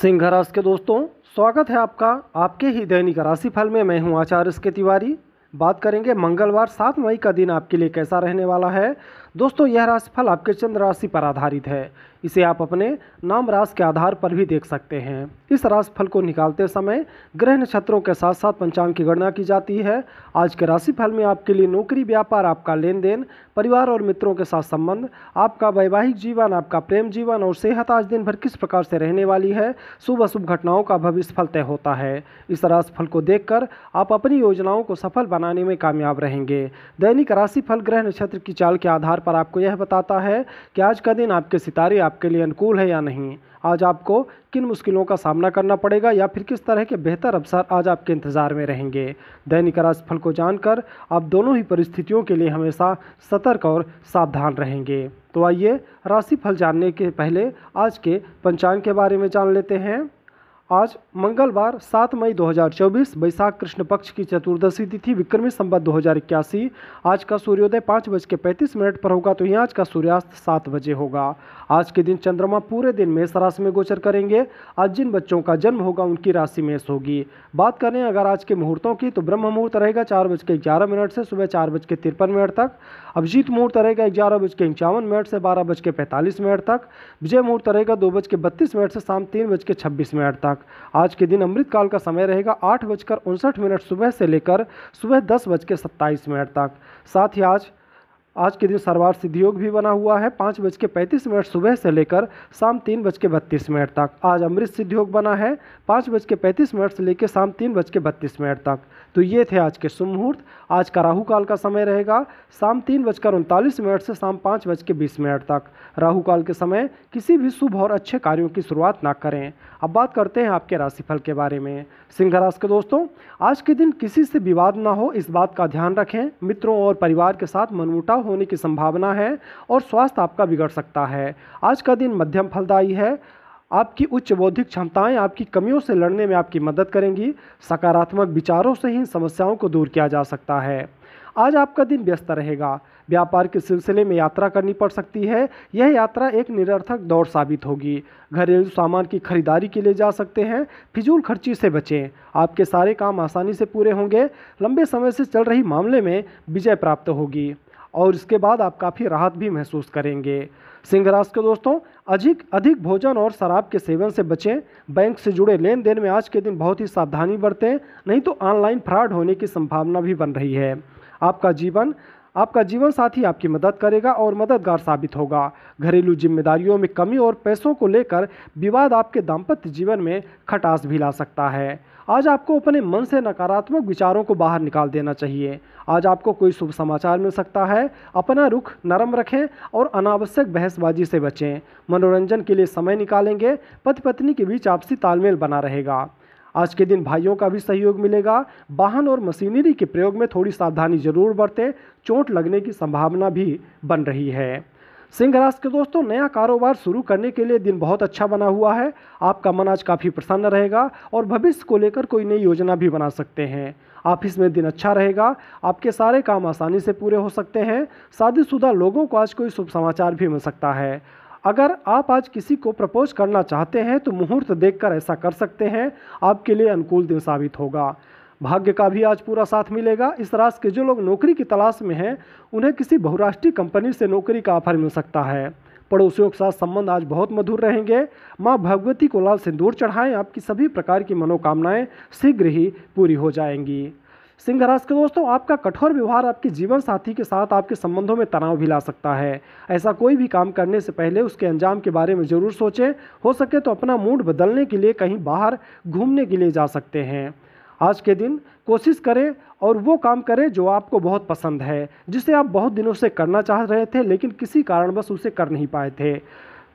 सिंह राशि के दोस्तों स्वागत है आपका आपके ही दैनिक राशिफल में मैं हूं आचार्य के तिवारी बात करेंगे मंगलवार सात मई का दिन आपके लिए कैसा रहने वाला है दोस्तों यह राशिफल आपके चंद्र राशि पर आधारित है इसे आप अपने नाम राशि के आधार पर भी देख सकते हैं इस राशिफल को निकालते समय ग्रह नक्षत्रों के साथ साथ पंचांग की गणना की जाती है आज के राशिफल में आपके लिए नौकरी व्यापार आपका लेन देन परिवार और मित्रों के साथ संबंध आपका वैवाहिक जीवन आपका प्रेम जीवन और सेहत आज दिन भर किस प्रकार से रहने वाली है शुभ अशुभ घटनाओं का भविष्यफल तय होता है इस राशिफल को देखकर आप अपनी योजनाओं को सफल बनाने में कामयाब रहेंगे दैनिक राशिफल ग्रह नक्षत्र की चाल के आधार आधार पर आपको यह बताता है कि आज का दिन आपके सितारे आपके लिए अनुकूल है या नहीं आज आपको किन मुश्किलों का सामना करना पड़ेगा या फिर किस तरह के बेहतर अवसर आज आपके इंतज़ार में रहेंगे दैनिक राशिफल को जानकर आप दोनों ही परिस्थितियों के लिए हमेशा सतर्क और सावधान रहेंगे तो आइए राशिफल जानने के पहले आज के पंचांग के बारे में जान लेते हैं आज मंगलवार 7 मई 2024 बैसाख कृष्ण पक्ष की चतुर्दशी तिथि विक्रमी संबत दो आज का सूर्योदय पाँच बज के पैंतीस मिनट पर होगा तो यहाँ आज का सूर्यास्त सात बजे होगा आज के दिन चंद्रमा पूरे दिन मेष राशि में गोचर करेंगे आज जिन बच्चों का जन्म होगा उनकी राशि मेष होगी बात करें अगर आज के मुहूर्तों की तो ब्रह्म मुहूर्त रहेगा चार बज के ग्यारह मिनट से सुबह चार बज के तिरपन मिनट तक अभिजीत मुहूर्त रहेगा ग्यारह बज के मिनट से बारह बज के पैंतालीस मिनट तक विजय मुहूर्त रहेगा दो बज के बत्तीस मिनट से शाम तीन बज के छब्बीस मिनट तक आज के दिन अमृतकाल का समय रहेगा आठ बजकर उनसठ मिनट सुबह से लेकर सुबह दस बज के सत्ताईस मिनट तक साथ ही आज आज के दिन सरवार सिद्धियोग योग भी बना हुआ है पाँच बज के पैंतीस मिनट सुबह से लेकर शाम तीन बज के बत्तीस मिनट तक आज अमृत सिद्धियोग योग बना है पाँच बज के पैंतीस मिनट से लेकर शाम तीन बज के बत्तीस मिनट तक तो ये थे आज के शुभ मुहूर्त आज का राहु काल का समय रहेगा शाम तीन बजकर उनतालीस मिनट से शाम पाँच बज के बीस मिनट तक राहु काल के समय किसी भी शुभ और अच्छे कार्यों की शुरुआत ना करें अब बात करते हैं आपके राशिफल के बारे में सिंह राशि के दोस्तों आज के दिन किसी से विवाद ना हो इस बात का ध्यान रखें मित्रों और परिवार के साथ मनमुटाव होने की संभावना है और स्वास्थ्य आपका बिगड़ सकता है आज का दिन मध्यम फलदायी है आपकी उच्च बौद्धिक क्षमताएं आपकी कमियों से लड़ने में आपकी मदद करेंगी सकारात्मक विचारों से ही इन समस्याओं को दूर किया जा सकता है आज आपका दिन व्यस्त रहेगा व्यापार के सिलसिले में यात्रा करनी पड़ सकती है यह यात्रा एक निरर्थक दौड़ साबित होगी घरेलू सामान की खरीदारी के लिए जा सकते हैं फिजूल खर्ची से बचें आपके सारे काम आसानी से पूरे होंगे लंबे समय से चल रही मामले में विजय प्राप्त होगी और इसके बाद आप काफ़ी राहत भी महसूस करेंगे सिंह राशि के दोस्तों अधिक अधिक भोजन और शराब के सेवन से बचें बैंक से जुड़े लेन देन में आज के दिन बहुत ही सावधानी बरतें नहीं तो ऑनलाइन फ्रॉड होने की संभावना भी बन रही है आपका जीवन आपका जीवन साथी आपकी मदद करेगा और मददगार साबित होगा घरेलू जिम्मेदारियों में कमी और पैसों को लेकर विवाद आपके दाम्पत्य जीवन में खटास भी ला सकता है आज आपको अपने मन से नकारात्मक विचारों को बाहर निकाल देना चाहिए आज आपको कोई शुभ समाचार मिल सकता है अपना रुख नरम रखें और अनावश्यक बहसबाजी से बचें मनोरंजन के लिए समय निकालेंगे पति पत्नी के बीच आपसी तालमेल बना रहेगा आज के दिन भाइयों का भी सहयोग मिलेगा वाहन और मशीनरी के प्रयोग में थोड़ी सावधानी जरूर बरतें चोट लगने की संभावना भी बन रही है सिंह राशि के दोस्तों नया कारोबार शुरू करने के लिए दिन बहुत अच्छा बना हुआ है आपका मन आज काफ़ी प्रसन्न रहेगा और भविष्य को लेकर कोई नई योजना भी बना सकते हैं ऑफिस में दिन अच्छा रहेगा आपके सारे काम आसानी से पूरे हो सकते हैं शादीशुदा लोगों को आज कोई शुभ समाचार भी मिल सकता है अगर आप आज किसी को प्रपोज करना चाहते हैं तो मुहूर्त देखकर ऐसा कर सकते हैं आपके लिए अनुकूल दिन साबित होगा भाग्य का भी आज पूरा साथ मिलेगा इस राशि के जो लोग नौकरी की तलाश में हैं उन्हें किसी बहुराष्ट्रीय कंपनी से नौकरी का ऑफर मिल सकता है पड़ोसियों के साथ संबंध आज बहुत मधुर रहेंगे माँ भगवती को लाल सिंदूर चढ़ाएं आपकी सभी प्रकार की मनोकामनाएं शीघ्र ही पूरी हो जाएंगी सिंह राशि के दोस्तों आपका कठोर व्यवहार आपके जीवन साथी के साथ आपके संबंधों में तनाव भी ला सकता है ऐसा कोई भी काम करने से पहले उसके अंजाम के बारे में ज़रूर सोचें हो सके तो अपना मूड बदलने के लिए कहीं बाहर घूमने के लिए जा सकते हैं आज के दिन कोशिश करें और वो काम करें जो आपको बहुत पसंद है जिसे आप बहुत दिनों से करना चाह रहे थे लेकिन किसी कारणवश उसे कर नहीं पाए थे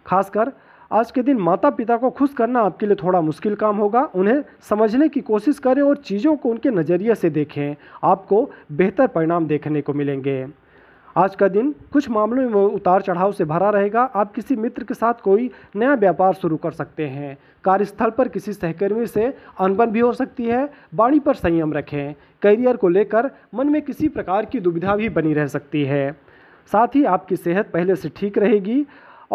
खासकर आज के दिन माता पिता को खुश करना आपके लिए थोड़ा मुश्किल काम होगा उन्हें समझने की कोशिश करें और चीज़ों को उनके नज़रिए से देखें आपको बेहतर परिणाम देखने को मिलेंगे आज का दिन कुछ मामलों में उतार चढ़ाव से भरा रहेगा आप किसी मित्र के साथ कोई नया व्यापार शुरू कर सकते हैं कार्यस्थल पर किसी सहकर्मी से अनबन भी हो सकती है वाणी पर संयम रखें करियर को लेकर मन में किसी प्रकार की दुविधा भी बनी रह सकती है साथ ही आपकी सेहत पहले से ठीक रहेगी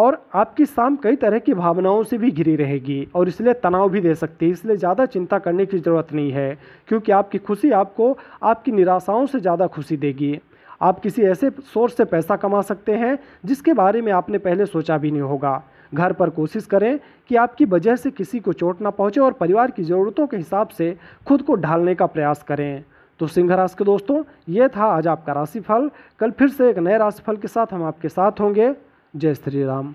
और आपकी शाम कई तरह की भावनाओं से भी घिरी रहेगी और इसलिए तनाव भी दे सकती है इसलिए ज़्यादा चिंता करने की ज़रूरत नहीं है क्योंकि आपकी खुशी आपको आपकी निराशाओं से ज़्यादा खुशी देगी आप किसी ऐसे सोर्स से पैसा कमा सकते हैं जिसके बारे में आपने पहले सोचा भी नहीं होगा घर पर कोशिश करें कि आपकी वजह से किसी को चोट ना पहुंचे और परिवार की ज़रूरतों के हिसाब से खुद को ढालने का प्रयास करें तो सिंह राशि के दोस्तों ये था आज आपका राशिफल कल फिर से एक नए राशिफल के साथ हम आपके साथ होंगे जय श्री राम